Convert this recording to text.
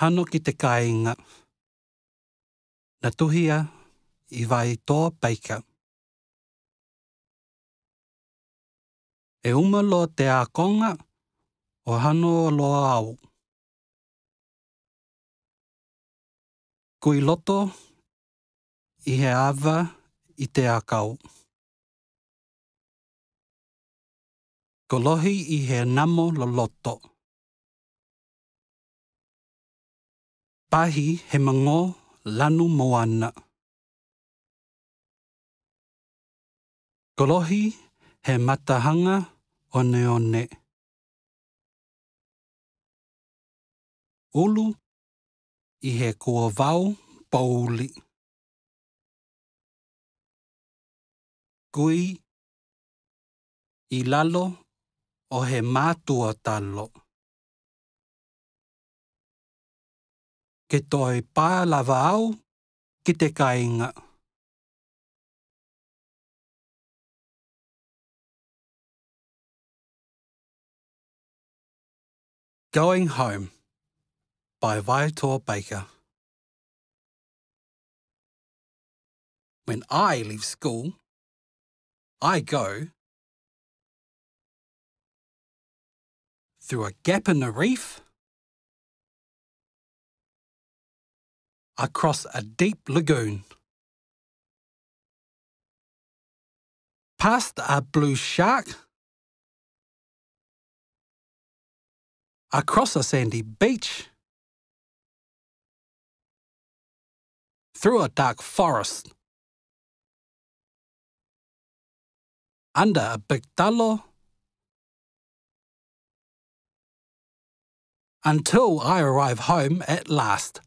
hano ki te kāinga. Na tuhia i vai tōa peika. E uma lo te ākonga o hano lo au. Kui loto i he awa i te ākau. Ko lohi i he namo lo loto. pahi he mango lanu moana. Kolohi he matahanga one one. Ulu i he kua vau pouli. Kui i lalo o he mātua talo. ke toi pā lava au ki te kāinga. Going Home by Viator Baker. When I leave school, I go through a gap in the reef across a deep lagoon. Past a blue shark, across a sandy beach, through a dark forest, under a big dalo, until I arrive home at last.